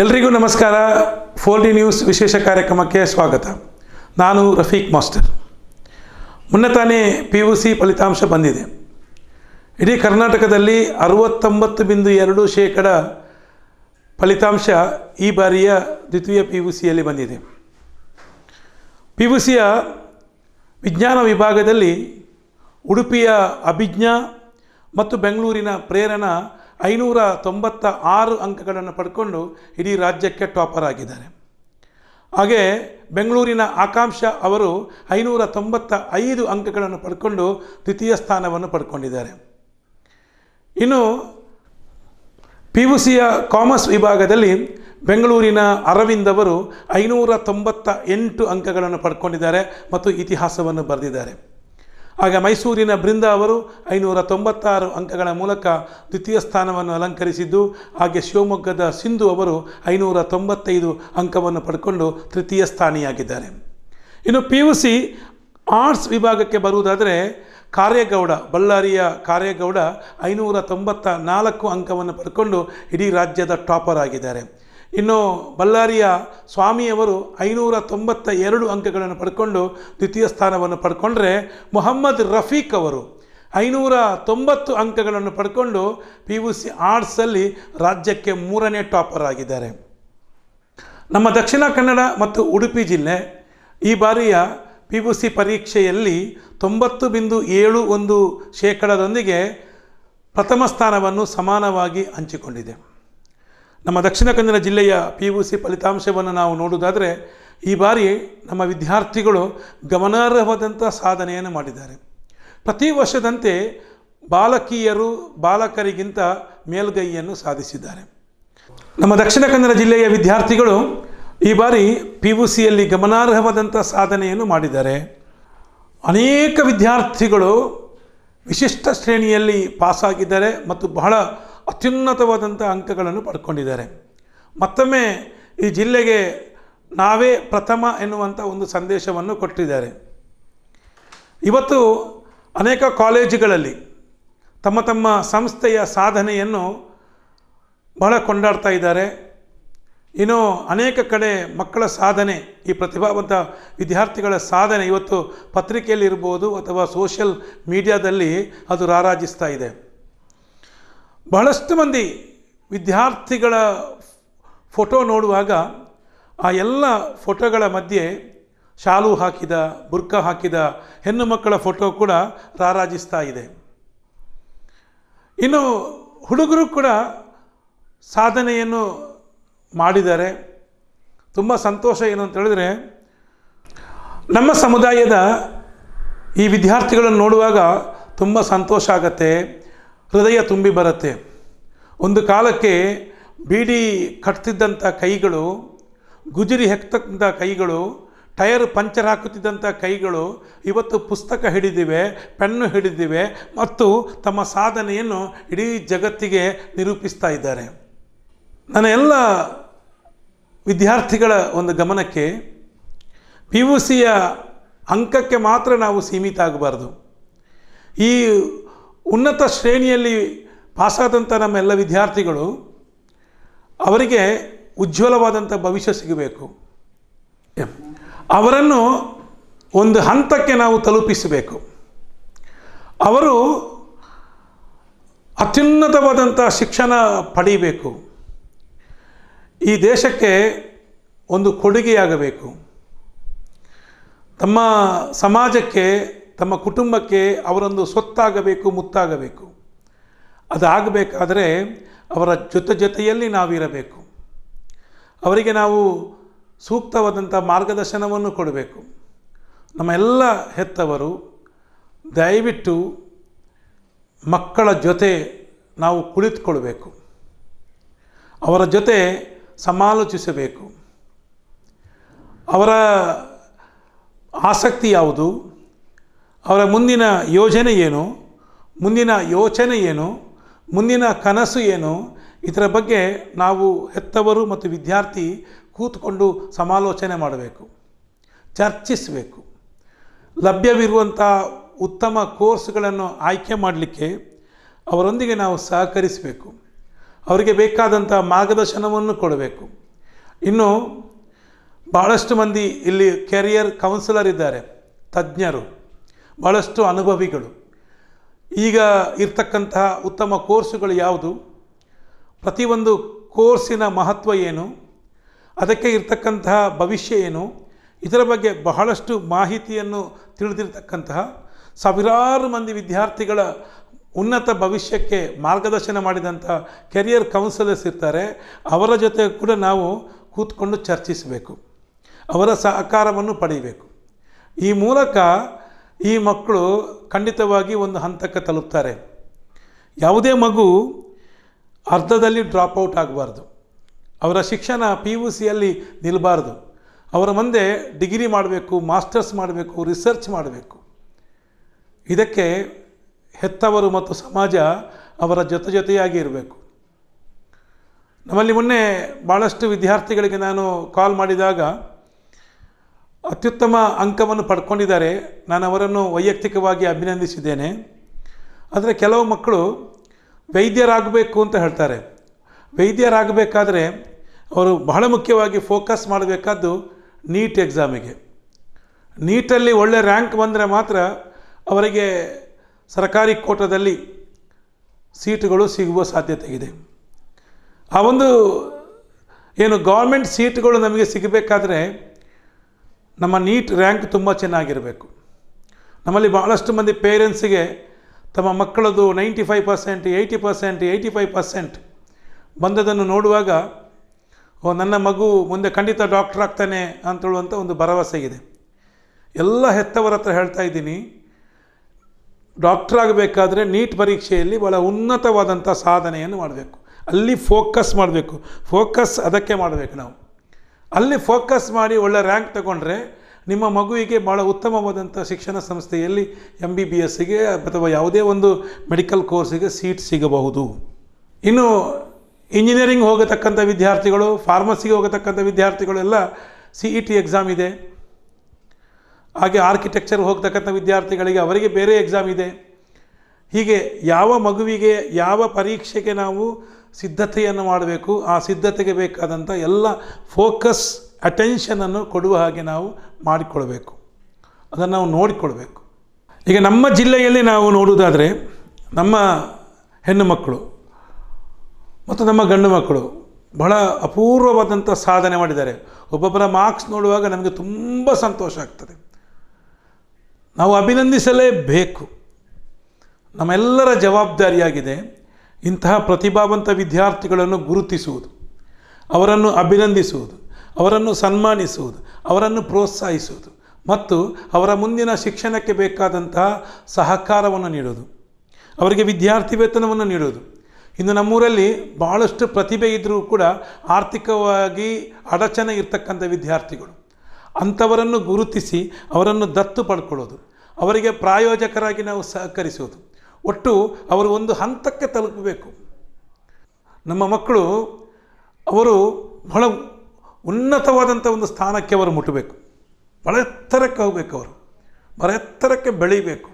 ಎಲ್ರಿಗೂ ನಮಸ್ಕಾರ four D news ವಿಶೇಷ ಕಾರ್ಯಕ್ರಮಕ್ಕೆ ಸ್ವಾಗತ ನಾನು ರಫೀಕ್ ಮಾಸ್ಟರ್ ಮೊನ್ನೆ ತಾನೇ ಪಿ ಯು ಸಿ ಫಲಿತಾಂಶ ಬಂದಿದೆ ಇಡೀ ಕರ್ನಾಟಕದಲ್ಲಿ ಅರುವತ್ತೊಂಬತ್ತು ಬಿಂದು ಎರಡು ಶೇಕಡ ಫಲಿತಾಂಶ ಈ ಬಾರಿಯ ದ್ವಿತೀಯ ಪಿ ಯು ಸಿಯಲ್ಲಿ ಬಂದಿದೆ ಪಿ ಯು ಸಿಯ ವಿಜ್ಞಾನ ವಿಭಾಗದಲ್ಲಿ ಉಡುಪಿಯ ಅಭಿಜ್ಞಾ ಮತ್ತು ಬೆಂಗಳೂರಿನ ಪ್ರೇರಣಾ ಐನೂರ ತೊಂಬತ್ತ ಆರು ಅಂಕಗಳನ್ನು ಪಡ್ಕೊಂಡು ಇಡೀ ರಾಜ್ಯಕ್ಕೆ ಟಾಪರ್ ಆಗಿದ್ದಾರೆ ಹಾಗೆ ಬೆಂಗಳೂರಿನ ಆಕಾಂಕ್ಷ ಅವರು ಐನೂರ ತೊಂಬತ್ತ ಐದು ಅಂಕಗಳನ್ನು ಪಡ್ಕೊಂಡು ದ್ವಿತೀಯ ಸ್ಥಾನವನ್ನು ಪಡ್ಕೊಂಡಿದ್ದಾರೆ ಇನ್ನು ಪಿ ಯು ಸಿಯ ಕಾಮರ್ಸ್ ವಿಭಾಗದಲ್ಲಿ ಬೆಂಗಳೂರಿನ ಅರವಿಂದ್ ಅವರು ಐನೂರ ತೊಂಬತ್ತ ಎಂಟು ಅಂಕಗಳನ್ನು ಪಡ್ಕೊಂಡಿದ್ದಾರೆ ಮತ್ತು ಇತಿಹಾಸವನ್ನು ಬರೆದಿದ್ದಾರೆ ಆಗ ಮೈಸೂರಿನ ಬೃಂದ ಅವರು ಐನೂರ ತೊಂಬತ್ತಾರು ಅಂಕಗಳ ಮೂಲಕ ದ್ವಿತೀಯ ಸ್ಥಾನವನ್ನು ಅಲಂಕರಿಸಿದ್ದು ಹಾಗೆ ಶಿವಮೊಗ್ಗದ ಸಿಂಧು ಅವರು ಐನೂರ ತೊಂಬತ್ತೈದು ಅಂಕವನ್ನು ಪಡ್ಕೊಂಡು ತೃತೀಯ ಸ್ಥಾನಿಯಾಗಿದ್ದಾರೆ ಇನ್ನು ಪಿ ಯು ಸಿ ಆರ್ಟ್ಸ್ ವಿಭಾಗಕ್ಕೆ ಬರುವುದಾದರೆ ಕಾರ್ಯಗೌಡ ಬಳ್ಳಾರಿಯ ಕಾರ್ಯಗೌಡ ಐನೂರ ತೊಂಬತ್ತ ನಾಲ್ಕು ಅಂಕವನ್ನು ಪಡ್ಕೊಂಡು ಇಡೀ ರಾಜ್ಯದ ಟಾಪರ್ ಆಗಿದ್ದಾರೆ ಇನ್ನು ಬಳ್ಳಾರಿಯ ಸ್ವಾಮಿಯವರು ಐನೂರ ತೊಂಬತ್ತ ಎರಡು ಅಂಕಗಳನ್ನು ಪಡ್ಕೊಂಡು ದ್ವಿತೀಯ ಸ್ಥಾನವನ್ನು ಪಡ್ಕೊಂಡ್ರೆ ಮೊಹಮ್ಮದ್ ರಫೀಕ್ ಅವರು ಐನೂರ ತೊಂಬತ್ತು ಅಂಕಗಳನ್ನು ಪಡ್ಕೊಂಡು ಪಿ ಯು ಸಿ ಆರ್ಟ್ಸಲ್ಲಿ ರಾಜ್ಯಕ್ಕೆ ಮೂರನೇ ಟಾಪರ್ ಆಗಿದ್ದಾರೆ ನಮ್ಮ ದಕ್ಷಿಣ ಕನ್ನಡ ಮತ್ತು ಉಡುಪಿ ಜಿಲ್ಲೆ ಈ ಬಾರಿಯ ಪಿ ಯು ಸಿ ಪರೀಕ್ಷೆಯಲ್ಲಿ ತೊಂಬತ್ತು ಬಿಂದು ಏಳು ಒಂದು ಶೇಕಡದೊಂದಿಗೆ ಪ್ರಥಮ ಸ್ಥಾನವನ್ನು ಸಮಾನವಾಗಿ ಹಂಚಿಕೊಂಡಿದೆ ನಮ್ಮ ದಕ್ಷಿಣ ಕನ್ನಡ ಜಿಲ್ಲೆಯ ಪಿ ಯು ಸಿ ಫಲಿತಾಂಶವನ್ನು ನಾವು ನೋಡುವುದಾದರೆ ಈ ಬಾರಿ ನಮ್ಮ ವಿದ್ಯಾರ್ಥಿಗಳು ಗಮನಾರ್ಹವಾದಂಥ ಸಾಧನೆಯನ್ನು ಮಾಡಿದ್ದಾರೆ ಪ್ರತಿ ವರ್ಷದಂತೆ ಬಾಲಕಿಯರು ಬಾಲಕರಿಗಿಂತ ಮೇಲ್ಗೈಯನ್ನು ಸಾಧಿಸಿದ್ದಾರೆ ನಮ್ಮ ದಕ್ಷಿಣ ಕನ್ನಡ ಜಿಲ್ಲೆಯ ವಿದ್ಯಾರ್ಥಿಗಳು ಈ ಬಾರಿ ಪಿ ಯು ಸಿಯಲ್ಲಿ ಗಮನಾರ್ಹವಾದಂಥ ಸಾಧನೆಯನ್ನು ಮಾಡಿದ್ದಾರೆ ಅನೇಕ ವಿದ್ಯಾರ್ಥಿಗಳು ವಿಶಿಷ್ಟ ಶ್ರೇಣಿಯಲ್ಲಿ ಪಾಸಾಗಿದ್ದಾರೆ ಮತ್ತು ಬಹಳ ಅತ್ಯುನ್ನತವಾದಂಥ ಅಂಕಗಳನ್ನು ಪಡ್ಕೊಂಡಿದ್ದಾರೆ ಮತ್ತೊಮ್ಮೆ ಈ ಜಿಲ್ಲೆಗೆ ನಾವೇ ಪ್ರಥಮ ಎನ್ನುವಂಥ ಒಂದು ಸಂದೇಶವನ್ನು ಕೊಟ್ಟಿದ್ದಾರೆ ಇವತ್ತು ಅನೇಕ ಕಾಲೇಜುಗಳಲ್ಲಿ ತಮ್ಮ ತಮ್ಮ ಸಂಸ್ಥೆಯ ಸಾಧನೆಯನ್ನು ಬಹಳ ಕೊಂಡಾಡ್ತಾ ಇದ್ದಾರೆ ಇನ್ನು ಅನೇಕ ಕಡೆ ಮಕ್ಕಳ ಸಾಧನೆ ಈ ಪ್ರತಿಭಾವಂತ ವಿದ್ಯಾರ್ಥಿಗಳ ಸಾಧನೆ ಇವತ್ತು ಪತ್ರಿಕೆಯಲ್ಲಿರ್ಬೋದು ಅಥವಾ ಸೋಷಿಯಲ್ ಮೀಡಿಯಾದಲ್ಲಿ ಅದು ರಾರಾಜಿಸ್ತಾ ಇದೆ ಬಹಳಷ್ಟು ಮಂದಿ ವಿದ್ಯಾರ್ಥಿಗಳ ಫೋಟೋ ನೋಡುವಾಗ ಆ ಎಲ್ಲ ಫೋಟೋಗಳ ಮಧ್ಯೆ ಶಾಲು ಹಾಕಿದ ಬುರ್ಕ ಹಾಕಿದ ಹೆಣ್ಣು ಮಕ್ಕಳ ಫೋಟೋ ಕೂಡ ರಾರಾಜಿಸ್ತಾ ಇದೆ ಇನ್ನು ಹುಡುಗರು ಕೂಡ ಸಾಧನೆಯನ್ನು ಮಾಡಿದ್ದಾರೆ ತುಂಬ ಸಂತೋಷ ಏನು ಅಂತ ಹೇಳಿದರೆ ನಮ್ಮ ಸಮುದಾಯದ ಈ ವಿದ್ಯಾರ್ಥಿಗಳನ್ನು ನೋಡುವಾಗ ತುಂಬ ಸಂತೋಷ ಆಗತ್ತೆ ಹೃದಯ ತುಂಬಿ ಬರುತ್ತೆ ಒಂದು ಕಾಲಕ್ಕೆ ಬೀಡಿ ಕಟ್ತಿದ್ದಂಥ ಕೈಗಳು ಗುಜರಿ ಹೆಕ್ತಕ್ಕಂಥ ಕೈಗಳು ಟೈರ್ ಪಂಚರ್ ಹಾಕುತ್ತಿದ್ದಂಥ ಕೈಗಳು ಇವತ್ತು ಪುಸ್ತಕ ಹಿಡಿದಿವೆ ಪೆನ್ನು ಹಿಡಿದಿವೆ ಮತ್ತು ತಮ್ಮ ಸಾಧನೆಯನ್ನು ಇಡೀ ಜಗತ್ತಿಗೆ ನಿರೂಪಿಸ್ತಾ ಇದ್ದಾರೆ ನನ್ನ ಎಲ್ಲ ವಿದ್ಯಾರ್ಥಿಗಳ ಒಂದು ಗಮನಕ್ಕೆ ಪಿ ಯು ಸಿಯ ಅಂಕಕ್ಕೆ ಮಾತ್ರ ನಾವು ಸೀಮಿತ ಆಗಬಾರ್ದು ಈ ಉನ್ನತ ಶ್ರೇಣಿಯಲ್ಲಿ ಪಾಸಾದಂಥ ನಮ್ಮೆಲ್ಲ ವಿದ್ಯಾರ್ಥಿಗಳು ಅವರಿಗೆ ಉಜ್ವಲವಾದಂಥ ಭವಿಷ್ಯ ಸಿಗಬೇಕು ಅವರನ್ನು ಒಂದು ಹಂತಕ್ಕೆ ನಾವು ತಲುಪಿಸಬೇಕು ಅವರು ಅತ್ಯುನ್ನತವಾದಂಥ ಶಿಕ್ಷಣ ಪಡೀಬೇಕು ಈ ದೇಶಕ್ಕೆ ಒಂದು ಕೊಡುಗೆಯಾಗಬೇಕು ತಮ್ಮ ಸಮಾಜಕ್ಕೆ ತಮ್ಮ ಕುಟುಂಬಕ್ಕೆ ಅವರೊಂದು ಸೊತ್ತಾಗಬೇಕು ಮುತ್ತಾಗಬೇಕು ಅದಾಗಬೇಕಾದರೆ ಅವರ ಜೊತೆ ಜೊತೆಯಲ್ಲಿ ನಾವಿರಬೇಕು ಅವರಿಗೆ ನಾವು ಸೂಕ್ತವಾದಂಥ ಮಾರ್ಗದರ್ಶನವನ್ನು ಕೊಡಬೇಕು ನಮ್ಮ ಎಲ್ಲ ಹೆತ್ತವರು ದಯವಿಟ್ಟು ಮಕ್ಕಳ ಜೊತೆ ನಾವು ಕುಳಿತುಕೊಳ್ಬೇಕು ಅವರ ಜೊತೆ ಸಮಾಲೋಚಿಸಬೇಕು ಅವರ ಆಸಕ್ತಿ ಯಾವುದು ಅವರ ಮುಂದಿನ ಯೋಜನೆ ಏನು ಮುಂದಿನ ಯೋಚನೆ ಏನು ಮುಂದಿನ ಕನಸು ಏನು ಇದರ ಬಗ್ಗೆ ನಾವು ಹೆತ್ತವರು ಮತ್ತು ವಿದ್ಯಾರ್ಥಿ ಕೂತ್ಕೊಂಡು ಸಮಾಲೋಚನೆ ಮಾಡಬೇಕು ಚರ್ಚಿಸಬೇಕು ಲಭ್ಯವಿರುವಂಥ ಉತ್ತಮ ಕೋರ್ಸ್ಗಳನ್ನು ಆಯ್ಕೆ ಮಾಡಲಿಕ್ಕೆ ಅವರೊಂದಿಗೆ ನಾವು ಸಹಕರಿಸಬೇಕು ಅವರಿಗೆ ಬೇಕಾದಂಥ ಮಾರ್ಗದರ್ಶನವನ್ನು ಕೊಡಬೇಕು ಇನ್ನು ಭಾಳಷ್ಟು ಮಂದಿ ಇಲ್ಲಿ ಕೆರಿಯರ್ ಕೌನ್ಸಿಲರ್ ಇದ್ದಾರೆ ತಜ್ಞರು ಭಾಳಷ್ಟು ಅನುಭವಿಗಳು ಈಗ ಇರ್ತಕ್ಕಂತಹ ಉತ್ತಮ ಕೋರ್ಸುಗಳು ಯಾವುದು ಪ್ರತಿಯೊಂದು ಕೋರ್ಸಿನ ಮಹತ್ವ ಏನು ಅದಕ್ಕೆ ಇರ್ತಕ್ಕಂತಹ ಭವಿಷ್ಯ ಏನು ಇದರ ಬಗ್ಗೆ ಬಹಳಷ್ಟು ಮಾಹಿತಿಯನ್ನು ತಿಳಿದಿರ್ತಕ್ಕಂತಹ ಸಾವಿರಾರು ಮಂದಿ ವಿದ್ಯಾರ್ಥಿಗಳ ಉನ್ನತ ಭವಿಷ್ಯಕ್ಕೆ ಮಾರ್ಗದರ್ಶನ ಮಾಡಿದಂಥ ಕೆರಿಯರ್ ಕೌನ್ಸಿಲರ್ಸ್ ಇರ್ತಾರೆ ಅವರ ಜೊತೆ ಕೂಡ ನಾವು ಕೂತ್ಕೊಂಡು ಚರ್ಚಿಸಬೇಕು ಅವರ ಸಹಕಾರವನ್ನು ಪಡೆಯಬೇಕು ಈ ಮೂಲಕ ಈ ಮಕ್ಕಳು ಖಂಡಿತವಾಗಿ ಒಂದು ಹಂತಕ್ಕೆ ತಲುಪ್ತಾರೆ ಯಾವುದೇ ಮಗು ಅರ್ಧದಲ್ಲಿ ಡ್ರಾಪ್ ಔಟ್ ಆಗಬಾರ್ದು ಅವರ ಶಿಕ್ಷಣ ಪಿ ಯು ಸಿಯಲ್ಲಿ ನಿಲ್ಲಬಾರ್ದು ಅವರ ಮುಂದೆ ಡಿಗ್ರಿ ಮಾಡಬೇಕು ಮಾಸ್ಟರ್ಸ್ ಮಾಡಬೇಕು ರಿಸರ್ಚ್ ಮಾಡಬೇಕು ಇದಕ್ಕೆ ಹೆತ್ತವರು ಮತ್ತು ಸಮಾಜ ಅವರ ಜೊತೆ ಜೊತೆಯಾಗಿ ಇರಬೇಕು ನಮ್ಮಲ್ಲಿ ಮೊನ್ನೆ ಭಾಳಷ್ಟು ವಿದ್ಯಾರ್ಥಿಗಳಿಗೆ ನಾನು ಕಾಲ್ ಮಾಡಿದಾಗ ಅತ್ಯುತ್ತಮ ಅಂಕವನ್ನು ಪಡ್ಕೊಂಡಿದ್ದಾರೆ ನಾನು ಅವರನ್ನು ವೈಯಕ್ತಿಕವಾಗಿ ಅಭಿನಂದಿಸಿದ್ದೇನೆ ಆದರೆ ಕೆಲವು ಮಕ್ಕಳು ವೈದ್ಯರಾಗಬೇಕು ಅಂತ ಹೇಳ್ತಾರೆ ವೈದ್ಯರಾಗಬೇಕಾದ್ರೆ ಅವರು ಬಹಳ ಮುಖ್ಯವಾಗಿ ಫೋಕಸ್ ಮಾಡಬೇಕಾದ್ದು ನೀಟ್ ಎಕ್ಸಾಮಿಗೆ ನೀಟಲ್ಲಿ ಒಳ್ಳೆ ರ್ಯಾಂಕ್ ಬಂದರೆ ಮಾತ್ರ ಅವರಿಗೆ ಸರ್ಕಾರಿ ಕೋಟದಲ್ಲಿ ಸೀಟುಗಳು ಸಿಗುವ ಸಾಧ್ಯತೆ ಇದೆ ಆ ಒಂದು ಏನು ಗೌರ್ಮೆಂಟ್ ಸೀಟುಗಳು ನಮಗೆ ಸಿಗಬೇಕಾದ್ರೆ ನಮ್ಮ ನೀಟ್ ರ್ಯಾಂಕ್ ತುಂಬ ಚೆನ್ನಾಗಿರಬೇಕು ನಮ್ಮಲ್ಲಿ ಭಾಳಷ್ಟು ಮಂದಿ ಪೇರೆಂಟ್ಸಿಗೆ ತಮ್ಮ ಮಕ್ಕಳದು ninety five percent eighty percent eighty five percent ಬಂದದನ್ನು ನೋಡುವಾಗ ಓ ನನ್ನ ಮಗು ಮುಂದೆ ಖಂಡಿತ ಡಾಕ್ಟ್ರ್ ಆಗ್ತಾನೆ ಹೇಳುವಂಥ ಒಂದು ಭರವಸೆ ಇದೆ ಎಲ್ಲ ಹೆತ್ತವರ ಹತ್ರ ಹೇಳ್ತಾ ಇದ್ದೀನಿ ಡಾಕ್ಟ್ರ್ ಆಗಬೇಕಾದ್ರೆ ನೀಟ್ ಪರೀಕ್ಷೆಯಲ್ಲಿ ಭಾಳ ಉನ್ನತವಾದಂಥ ಸಾಧನೆಯನ್ನು ಮಾಡಬೇಕು ಅಲ್ಲಿ ಫೋಕಸ್ ಮಾಡಬೇಕು ಫೋಕಸ್ ಅದಕ್ಕೆ ಮಾಡಬೇಕು ನಾವು ಅಲ್ಲಿ ಫೋಕಸ್ ಮಾಡಿ ಒಳ್ಳೆ ರ್ಯಾಂಕ್ ತಗೊಂಡ್ರೆ ನಿಮ್ಮ ಮಗುವಿಗೆ ಭಾಳ ಉತ್ತಮವಾದಂಥ ಶಿಕ್ಷಣ ಸಂಸ್ಥೆಯಲ್ಲಿ ಎಮ್ ಬಿ ಬಿ ಎಸ್ಸಿಗೆ ಅಥವಾ ಯಾವುದೇ ಒಂದು ಮೆಡಿಕಲ್ ಕೋರ್ಸಿಗೆ ಸೀಟ್ ಸಿಗಬಹುದು ಇನ್ನು ಇಂಜಿನಿಯರಿಂಗ್ ಹೋಗತಕ್ಕಂಥ ವಿದ್ಯಾರ್ಥಿಗಳು ಫಾರ್ಮಸಿಗೆ ಹೋಗತಕ್ಕಂಥ ವಿದ್ಯಾರ್ಥಿಗಳೆಲ್ಲ C E e T exam ಇದೆ ಹಾಗೆ ಆರ್ಕಿಟೆಕ್ಚರ್ ಹೋಗ್ತಕ್ಕಂಥ ವಿದ್ಯಾರ್ಥಿಗಳಿಗೆ ಅವರಿಗೆ ಬೇರೆ ಎಕ್ಸಾಮ್ ಇದೆ ಹೀಗೆ ಯಾವ ಮಗುವಿಗೆ ಯಾವ ಪರೀಕ್ಷೆಗೆ ನಾವು ಸಿದ್ಧತೆಯನ್ನು ಮಾಡಬೇಕು ಆ ಸಿದ್ಧತೆಗೆ ಬೇಕಾದಂಥ ಎಲ್ಲ ಫೋಕಸ್ ಅಟೆನ್ಷನನ್ನು ಕೊಡುವ ಹಾಗೆ ನಾವು ಮಾಡಿಕೊಳ್ಬೇಕು ಅದನ್ನು ನಾವು ನೋಡಿಕೊಳ್ಬೇಕು ಈಗ ನಮ್ಮ ಜಿಲ್ಲೆಯಲ್ಲಿ ನಾವು ನೋಡುವುದಾದರೆ ನಮ್ಮ ಹೆಣ್ಣು ಮಕ್ಕಳು ಮತ್ತು ನಮ್ಮ ಗಂಡು ಮಕ್ಕಳು ಬಹಳ ಅಪೂರ್ವವಾದಂಥ ಸಾಧನೆ ಮಾಡಿದ್ದಾರೆ ಒಬ್ಬೊಬ್ಬರ ಮಾರ್ಕ್ಸ್ ನೋಡುವಾಗ ನಮಗೆ ತುಂಬ ಸಂತೋಷ ಆಗ್ತದೆ ನಾವು ಅಭಿನಂದಿಸಲೇಬೇಕು ನಮ್ಮೆಲ್ಲರ ಜವಾಬ್ದಾರಿಯಾಗಿದೆ ಇಂತಹ ಪ್ರತಿಭಾವಂತ ವಿದ್ಯಾರ್ಥಿಗಳನ್ನು ಗುರುತಿಸುವುದು ಅವರನ್ನು ಅಭಿನಂದಿಸುವುದು ಅವರನ್ನು ಸನ್ಮಾನಿಸುವುದು ಅವರನ್ನು ಪ್ರೋತ್ಸಾಹಿಸುವುದು ಮತ್ತು ಅವರ ಮುಂದಿನ ಶಿಕ್ಷಣಕ್ಕೆ ಬೇಕಾದಂತಹ ಸಹಕಾರವನ್ನು ನೀಡೋದು ಅವರಿಗೆ ವಿದ್ಯಾರ್ಥಿ ವೇತನವನ್ನು ನೀಡೋದು ಇನ್ನು ನಮ್ಮೂರಲ್ಲಿ ಭಾಳಷ್ಟು ಪ್ರತಿಭೆ ಇದ್ದರೂ ಕೂಡ ಆರ್ಥಿಕವಾಗಿ ಅಡಚಣೆ ಇರ್ತಕ್ಕಂಥ ವಿದ್ಯಾರ್ಥಿಗಳು ಅಂಥವರನ್ನು ಗುರುತಿಸಿ ಅವರನ್ನು ದತ್ತು ಪಡ್ಕೊಳ್ಳೋದು ಅವರಿಗೆ ಪ್ರಾಯೋಜಕರಾಗಿ ನಾವು ಸಹಕರಿಸೋದು ಒಟ್ಟು ಅವರು ಒಂದು ಹಂತಕ್ಕೆ ತಲುಪಬೇಕು ನಮ್ಮ ಮಕ್ಕಳು ಅವರು ಬಹಳ ಉನ್ನತವಾದಂಥ ಒಂದು ಸ್ಥಾನಕ್ಕೆ ಅವರು ಮುಟ್ಟಬೇಕು ಬಹಳ ಎತ್ತರಕ್ಕೆ ಹೋಗಬೇಕು ಅವರು ಬಹಳ ಎತ್ತರಕ್ಕೆ ಬೆಳೀಬೇಕು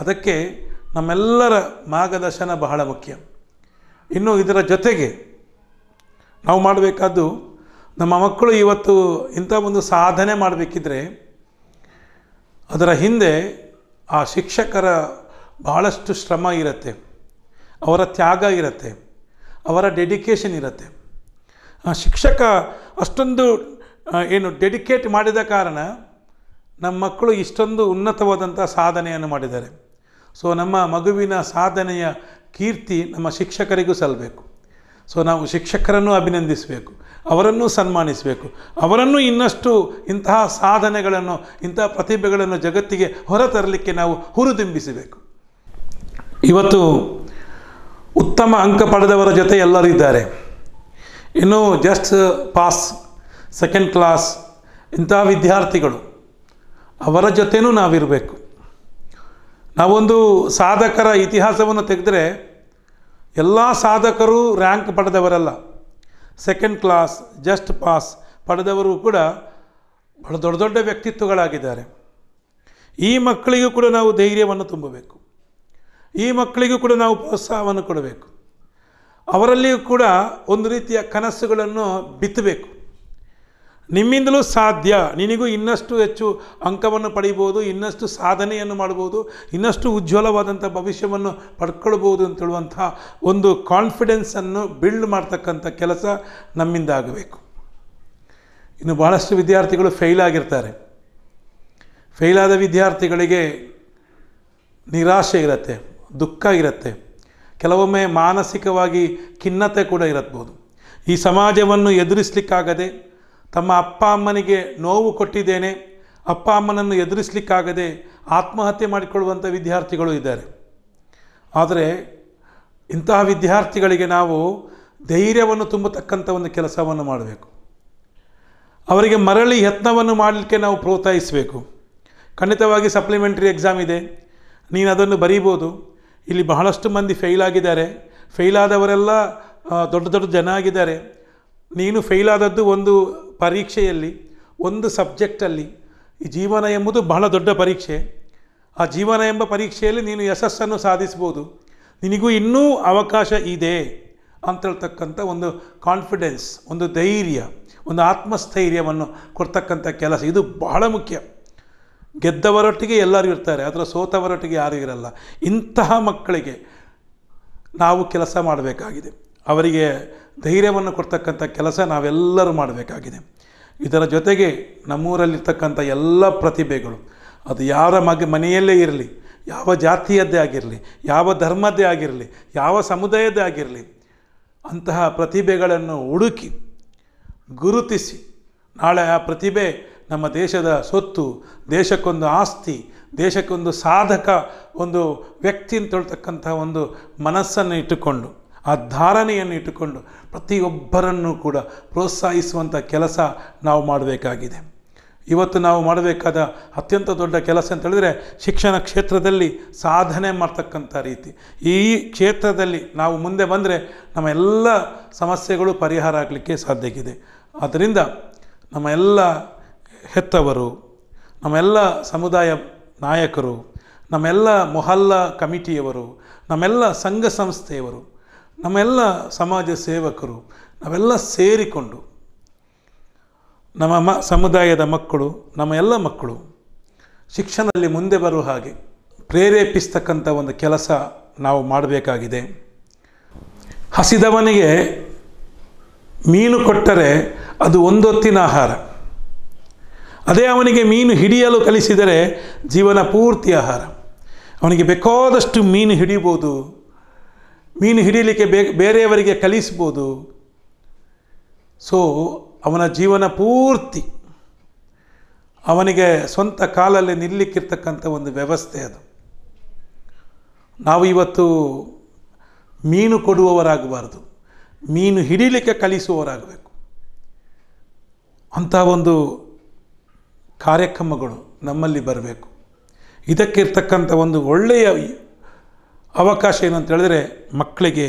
ಅದಕ್ಕೆ ನಮ್ಮೆಲ್ಲರ ಮಾರ್ಗದರ್ಶನ ಬಹಳ ಮುಖ್ಯ ಇನ್ನು ಇದರ ಜೊತೆಗೆ ನಾವು ಮಾಡಬೇಕಾದ್ದು ನಮ್ಮ ಮಕ್ಕಳು ಇವತ್ತು ಇಂಥ ಒಂದು ಸಾಧನೆ ಮಾಡಬೇಕಿದ್ರೆ ಅದರ ಹಿಂದೆ ಆ ಶಿಕ್ಷಕರ ಭಾಳಷ್ಟು ಶ್ರಮ ಇರುತ್ತೆ ಅವರ ತ್ಯಾಗ ಇರುತ್ತೆ ಅವರ ಡೆಡಿಕೇಶನ್ ಇರುತ್ತೆ ಶಿಕ್ಷಕ ಅಷ್ಟೊಂದು ಏನು ಡೆಡಿಕೇಟ್ ಮಾಡಿದ ಕಾರಣ ನಮ್ಮ ಮಕ್ಕಳು ಇಷ್ಟೊಂದು ಉನ್ನತವಾದಂಥ ಸಾಧನೆಯನ್ನು ಮಾಡಿದ್ದಾರೆ ಸೊ ನಮ್ಮ ಮಗುವಿನ ಸಾಧನೆಯ ಕೀರ್ತಿ ನಮ್ಮ ಶಿಕ್ಷಕರಿಗೂ ಸಲ್ಲಬೇಕು ಸೊ ನಾವು ಶಿಕ್ಷಕರನ್ನು ಅಭಿನಂದಿಸಬೇಕು ಅವರನ್ನು ಸನ್ಮಾನಿಸಬೇಕು ಅವರನ್ನು ಇನ್ನಷ್ಟು ಇಂತಹ ಸಾಧನೆಗಳನ್ನು ಇಂತಹ ಪ್ರತಿಭೆಗಳನ್ನು ಜಗತ್ತಿಗೆ ಹೊರತರಲಿಕ್ಕೆ ನಾವು ಹುರಿದುಂಬಿಸಬೇಕು ಇವತ್ತು ಉತ್ತಮ ಅಂಕ ಪಡೆದವರ ಜೊತೆ ಎಲ್ಲರೂ ಇದ್ದಾರೆ ಇನ್ನು ಜಸ್ಟ್ ಪಾಸ್ ಸೆಕೆಂಡ್ ಕ್ಲಾಸ್ ಇಂಥ ವಿದ್ಯಾರ್ಥಿಗಳು ಅವರ ಜೊತೆನೂ ನಾವಿರಬೇಕು ನಾವೊಂದು ಸಾಧಕರ ಇತಿಹಾಸವನ್ನು ತೆಗೆದರೆ ಎಲ್ಲ ಸಾಧಕರು ರ್ಯಾಂಕ್ ಪಡೆದವರಲ್ಲ ಸೆಕೆಂಡ್ ಕ್ಲಾಸ್ ಜಸ್ಟ್ ಪಾಸ್ ಪಡೆದವರು ಕೂಡ ಬಹಳ ದೊಡ್ಡ ದೊಡ್ಡ ವ್ಯಕ್ತಿತ್ವಗಳಾಗಿದ್ದಾರೆ ಈ ಮಕ್ಕಳಿಗೂ ಕೂಡ ನಾವು ಧೈರ್ಯವನ್ನು ತುಂಬಬೇಕು ಈ ಮಕ್ಕಳಿಗೂ ಕೂಡ ನಾವು ಪ್ರೋತ್ಸಾಹವನ್ನು ಕೊಡಬೇಕು ಅವರಲ್ಲಿಯೂ ಕೂಡ ಒಂದು ರೀತಿಯ ಕನಸುಗಳನ್ನು ಬಿತ್ತಬೇಕು ನಿಮ್ಮಿಂದಲೂ ಸಾಧ್ಯ ನಿನಗೂ ಇನ್ನಷ್ಟು ಹೆಚ್ಚು ಅಂಕವನ್ನು ಪಡೀಬೋದು ಇನ್ನಷ್ಟು ಸಾಧನೆಯನ್ನು ಮಾಡ್ಬೋದು ಇನ್ನಷ್ಟು ಉಜ್ವಲವಾದಂಥ ಭವಿಷ್ಯವನ್ನು ಪಡ್ಕೊಳ್ಬೋದು ಅಂತೇಳುವಂಥ ಒಂದು ಕಾನ್ಫಿಡೆನ್ಸನ್ನು ಬಿಲ್ಡ್ ಮಾಡ್ತಕ್ಕಂಥ ಕೆಲಸ ನಮ್ಮಿಂದ ಆಗಬೇಕು ಇನ್ನು ಭಾಳಷ್ಟು ವಿದ್ಯಾರ್ಥಿಗಳು ಫೇಲ್ ಆಗಿರ್ತಾರೆ ಫೇಲಾದ ವಿದ್ಯಾರ್ಥಿಗಳಿಗೆ ನಿರಾಶೆ ಇರುತ್ತೆ ದುಃಖ ಇರುತ್ತೆ ಕೆಲವೊಮ್ಮೆ ಮಾನಸಿಕವಾಗಿ ಖಿನ್ನತೆ ಕೂಡ ಇರಬಹುದು ಈ ಸಮಾಜವನ್ನು ಎದುರಿಸಲಿಕ್ಕಾಗದೆ ತಮ್ಮ ಅಪ್ಪ ಅಮ್ಮನಿಗೆ ನೋವು ಕೊಟ್ಟಿದ್ದೇನೆ ಅಪ್ಪ ಅಮ್ಮನನ್ನು ಎದುರಿಸಲಿಕ್ಕಾಗದೆ ಆತ್ಮಹತ್ಯೆ ಮಾಡಿಕೊಳ್ಳುವಂಥ ವಿದ್ಯಾರ್ಥಿಗಳು ಇದ್ದಾರೆ ಆದರೆ ಇಂತಹ ವಿದ್ಯಾರ್ಥಿಗಳಿಗೆ ನಾವು ಧೈರ್ಯವನ್ನು ತುಂಬತಕ್ಕಂಥ ಒಂದು ಕೆಲಸವನ್ನು ಮಾಡಬೇಕು ಅವರಿಗೆ ಮರಳಿ ಯತ್ನವನ್ನು ಮಾಡಲಿಕ್ಕೆ ನಾವು ಪ್ರೋತ್ಸಾಹಿಸಬೇಕು ಖಂಡಿತವಾಗಿ ಸಪ್ಲಿಮೆಂಟ್ರಿ ಎಕ್ಸಾಮ್ ಇದೆ ನೀನು ಅದನ್ನು ಬರೀಬೋದು ಇಲ್ಲಿ ಬಹಳಷ್ಟು ಮಂದಿ ಫೇಲ್ ಆಗಿದ್ದಾರೆ ಫೇಲ್ ದೊಡ್ಡ ದೊಡ್ಡ ಜನ ಆಗಿದ್ದಾರೆ ನೀನು ಫೇಲ್ ಆದದ್ದು ಒಂದು ಪರೀಕ್ಷೆಯಲ್ಲಿ ಒಂದು ಸಬ್ಜೆಕ್ಟಲ್ಲಿ ಈ ಜೀವನ ಎಂಬುದು ಬಹಳ ದೊಡ್ಡ ಪರೀಕ್ಷೆ ಆ ಜೀವನ ಎಂಬ ಪರೀಕ್ಷೆಯಲ್ಲಿ ನೀನು ಯಶಸ್ಸನ್ನು ಸಾಧಿಸ್ಬೋದು ನಿನಗೂ ಇನ್ನೂ ಅವಕಾಶ ಇದೆ ಅಂತ ಅಂತೇಳ್ತಕ್ಕಂಥ ಒಂದು ಕಾನ್ಫಿಡೆನ್ಸ್ ಒಂದು ಧೈರ್ಯ ಒಂದು ಆತ್ಮಸ್ಥೈರ್ಯವನ್ನು ಕೊಡ್ತಕ್ಕಂಥ ಕೆಲಸ ಇದು ಬಹಳ ಮುಖ್ಯ ಗೆದ್ದವರೊಟ್ಟಿಗೆ ಎಲ್ಲರೂ ಇರ್ತಾರೆ ಅದರ ಸೋತವರೊಟ್ಟಿಗೆ ಯಾರೂ ಇರಲ್ಲ ಇಂತಹ ಮಕ್ಕಳಿಗೆ ನಾವು ಕೆಲಸ ಮಾಡಬೇಕಾಗಿದೆ ಅವರಿಗೆ ಧೈರ್ಯವನ್ನು ಕೊಡ್ತಕ್ಕಂಥ ಕೆಲಸ ನಾವೆಲ್ಲರೂ ಮಾಡಬೇಕಾಗಿದೆ ಇದರ ಜೊತೆಗೆ ನಮ್ಮೂರಲ್ಲಿರ್ತಕ್ಕಂಥ ಎಲ್ಲ ಪ್ರತಿಭೆಗಳು ಅದು ಯಾರ ಮಗ ಮನೆಯಲ್ಲೇ ಇರಲಿ ಯಾವ ಜಾತಿಯದ್ದೇ ಆಗಿರಲಿ ಯಾವ ಧರ್ಮದ್ದೇ ಆಗಿರಲಿ ಯಾವ ಸಮುದಾಯದ್ದೇ ಆಗಿರಲಿ ಅಂತಹ ಪ್ರತಿಭೆಗಳನ್ನು ಹುಡುಕಿ ಗುರುತಿಸಿ ನಾಳೆ ಆ ಪ್ರತಿಭೆ ನಮ್ಮ ದೇಶದ ಸ್ವತ್ತು ದೇಶಕ್ಕೊಂದು ಆಸ್ತಿ ದೇಶಕ್ಕೊಂದು ಸಾಧಕ ಒಂದು ವ್ಯಕ್ತಿ ಅಂತ ಹೇಳ್ತಕ್ಕಂಥ ಒಂದು ಮನಸ್ಸನ್ನು ಇಟ್ಟುಕೊಂಡು ಆ ಧಾರಣೆಯನ್ನು ಇಟ್ಟುಕೊಂಡು ಪ್ರತಿಯೊಬ್ಬರನ್ನೂ ಕೂಡ ಪ್ರೋತ್ಸಾಹಿಸುವಂಥ ಕೆಲಸ ನಾವು ಮಾಡಬೇಕಾಗಿದೆ ಇವತ್ತು ನಾವು ಮಾಡಬೇಕಾದ ಅತ್ಯಂತ ದೊಡ್ಡ ಕೆಲಸ ಅಂತ ಹೇಳಿದರೆ ಶಿಕ್ಷಣ ಕ್ಷೇತ್ರದಲ್ಲಿ ಸಾಧನೆ ಮಾಡ್ತಕ್ಕಂಥ ರೀತಿ ಈ ಕ್ಷೇತ್ರದಲ್ಲಿ ನಾವು ಮುಂದೆ ಬಂದರೆ ನಮ್ಮ ಎಲ್ಲ ಸಮಸ್ಯೆಗಳು ಪರಿಹಾರ ಆಗಲಿಕ್ಕೆ ಸಾಧ್ಯವಿದೆ ಆದ್ದರಿಂದ ನಮ್ಮ ಎಲ್ಲ ಹೆತ್ತವರು ನಮ್ಮೆಲ್ಲ ಸಮುದಾಯ ನಾಯಕರು ನಮ್ಮೆಲ್ಲ ಮೊಹಲ್ಲ ಕಮಿಟಿಯವರು ನಮ್ಮೆಲ್ಲ ಸಂಘ ಸಂಸ್ಥೆಯವರು ನಮ್ಮೆಲ್ಲ ಸಮಾಜ ಸೇವಕರು ನಾವೆಲ್ಲ ಸೇರಿಕೊಂಡು ನಮ್ಮ ಮ ಸಮುದಾಯದ ಮಕ್ಕಳು ನಮ್ಮ ಎಲ್ಲ ಮಕ್ಕಳು ಶಿಕ್ಷಣದಲ್ಲಿ ಮುಂದೆ ಬರುವ ಹಾಗೆ ಪ್ರೇರೇಪಿಸ್ತಕ್ಕಂಥ ಒಂದು ಕೆಲಸ ನಾವು ಮಾಡಬೇಕಾಗಿದೆ ಹಸಿದವನಿಗೆ ಮೀನು ಕೊಟ್ಟರೆ ಅದು ಒಂದೊತ್ತಿನ ಆಹಾರ ಅದೇ ಅವನಿಗೆ ಮೀನು ಹಿಡಿಯಲು ಕಲಿಸಿದರೆ ಜೀವನ ಪೂರ್ತಿ ಆಹಾರ ಅವನಿಗೆ ಬೇಕಾದಷ್ಟು ಮೀನು ಹಿಡಿಬೋದು ಮೀನು ಹಿಡಿಯಲಿಕ್ಕೆ ಬೇ ಬೇರೆಯವರಿಗೆ ಕಲಿಸ್ಬೋದು ಸೊ ಅವನ ಜೀವನ ಪೂರ್ತಿ ಅವನಿಗೆ ಸ್ವಂತ ಕಾಲಲ್ಲಿ ನಿಲ್ಲಕ್ಕಿರ್ತಕ್ಕಂಥ ಒಂದು ವ್ಯವಸ್ಥೆ ಅದು ನಾವು ಇವತ್ತು ಮೀನು ಕೊಡುವವರಾಗಬಾರ್ದು ಮೀನು ಹಿಡಿಲಿಕ್ಕೆ ಕಲಿಸುವವರಾಗಬೇಕು ಅಂಥ ಒಂದು ಕಾರ್ಯಕ್ರಮಗಳು ನಮ್ಮಲ್ಲಿ ಬರಬೇಕು ಇದಕ್ಕೆ ಇರ್ತಕ್ಕಂಥ ಒಂದು ಒಳ್ಳೆಯ ಅವಕಾಶ ಏನಂತ ಹೇಳಿದ್ರೆ ಮಕ್ಕಳಿಗೆ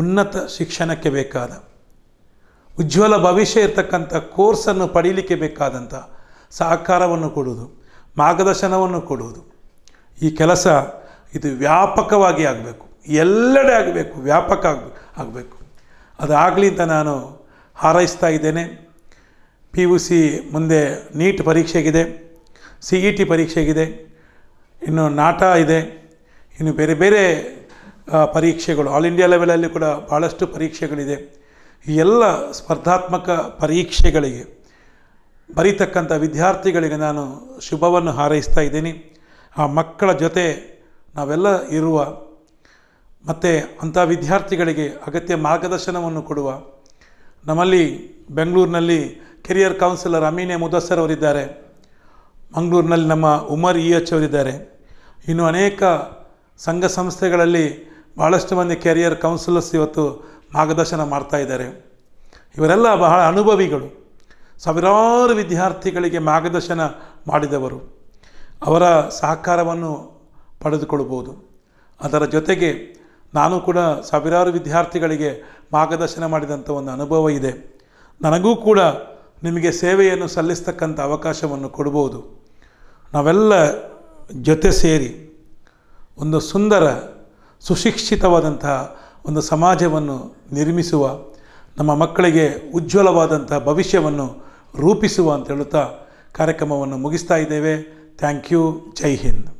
ಉನ್ನತ ಶಿಕ್ಷಣಕ್ಕೆ ಬೇಕಾದ ಉಜ್ವಲ ಭವಿಷ್ಯ ಇರ್ತಕ್ಕಂಥ ಕೋರ್ಸನ್ನು ಪಡೀಲಿಕ್ಕೆ ಬೇಕಾದಂಥ ಸಹಕಾರವನ್ನು ಕೊಡುವುದು ಮಾರ್ಗದರ್ಶನವನ್ನು ಕೊಡುವುದು ಈ ಕೆಲಸ ಇದು ವ್ಯಾಪಕವಾಗಿ ಆಗಬೇಕು ಎಲ್ಲೆಡೆ ಆಗಬೇಕು ವ್ಯಾಪಕ ಆಗಬೇಕು ಆಗಬೇಕು ಅದಾಗಲಿ ಅಂತ ನಾನು ಹಾರೈಸ್ತಾ ಇದ್ದೇನೆ ಪಿ ಯು ಸಿ ಮುಂದೆ ನೀಟ್ ಪರೀಕ್ಷೆಗಿದೆ ಸಿ ಇ ಟಿ ಪರೀಕ್ಷೆಗಿದೆ ಇನ್ನು ನಾಟ ಇದೆ ಇನ್ನು ಬೇರೆ ಬೇರೆ ಪರೀಕ್ಷೆಗಳು ಆಲ್ ಇಂಡಿಯಾ ಲೆವೆಲಲ್ಲಿ ಕೂಡ ಭಾಳಷ್ಟು ಪರೀಕ್ಷೆಗಳಿದೆ ಈ ಎಲ್ಲ ಸ್ಪರ್ಧಾತ್ಮಕ ಪರೀಕ್ಷೆಗಳಿಗೆ ಬರೀತಕ್ಕಂಥ ವಿದ್ಯಾರ್ಥಿಗಳಿಗೆ ನಾನು ಶುಭವನ್ನು ಹಾರೈಸ್ತಾ ಇದ್ದೀನಿ ಆ ಮಕ್ಕಳ ಜೊತೆ ನಾವೆಲ್ಲ ಇರುವ ಮತ್ತು ಅಂಥ ವಿದ್ಯಾರ್ಥಿಗಳಿಗೆ ಅಗತ್ಯ ಮಾರ್ಗದರ್ಶನವನ್ನು ಕೊಡುವ ನಮ್ಮಲ್ಲಿ ಬೆಂಗಳೂರಿನಲ್ಲಿ ಕೆರಿಯರ್ ಕೌನ್ಸಿಲರ್ ಅಮೀನೆ ಮುದಸ್ಸರ್ ಅವರಿದ್ದಾರೆ ಮಂಗಳೂರಿನಲ್ಲಿ ನಮ್ಮ ಉಮರ್ ಇ ಎಚ್ ಅವರಿದ್ದಾರೆ ಇನ್ನು ಅನೇಕ ಸಂಘ ಸಂಸ್ಥೆಗಳಲ್ಲಿ ಭಾಳಷ್ಟು ಮಂದಿ ಕೆರಿಯರ್ ಕೌನ್ಸಿಲರ್ಸ್ ಇವತ್ತು ಮಾರ್ಗದರ್ಶನ ಮಾಡ್ತಾ ಇದ್ದಾರೆ ಇವರೆಲ್ಲ ಬಹಳ ಅನುಭವಿಗಳು ಸಾವಿರಾರು ವಿದ್ಯಾರ್ಥಿಗಳಿಗೆ ಮಾರ್ಗದರ್ಶನ ಮಾಡಿದವರು ಅವರ ಸಹಕಾರವನ್ನು ಪಡೆದುಕೊಳ್ಬೋದು ಅದರ ಜೊತೆಗೆ ನಾನು ಕೂಡ ಸಾವಿರಾರು ವಿದ್ಯಾರ್ಥಿಗಳಿಗೆ ಮಾರ್ಗದರ್ಶನ ಮಾಡಿದಂಥ ಒಂದು ಅನುಭವ ಇದೆ ನನಗೂ ಕೂಡ ನಿಮಗೆ ಸೇವೆಯನ್ನು ಸಲ್ಲಿಸ್ತಕ್ಕಂಥ ಅವಕಾಶವನ್ನು ಕೊಡ್ಬೋದು ನಾವೆಲ್ಲ ಜೊತೆ ಸೇರಿ ಒಂದು ಸುಂದರ ಸುಶಿಕ್ಷಿತವಾದಂತಹ ಒಂದು ಸಮಾಜವನ್ನು ನಿರ್ಮಿಸುವ ನಮ್ಮ ಮಕ್ಕಳಿಗೆ ಉಜ್ವಲವಾದಂಥ ಭವಿಷ್ಯವನ್ನು ರೂಪಿಸುವ ಅಂತ ಹೇಳುತ್ತಾ ಕಾರ್ಯಕ್ರಮವನ್ನು ಮುಗಿಸ್ತಾ ಇದ್ದೇವೆ ಥ್ಯಾಂಕ್ ಯು ಜೈ ಹಿಂದ್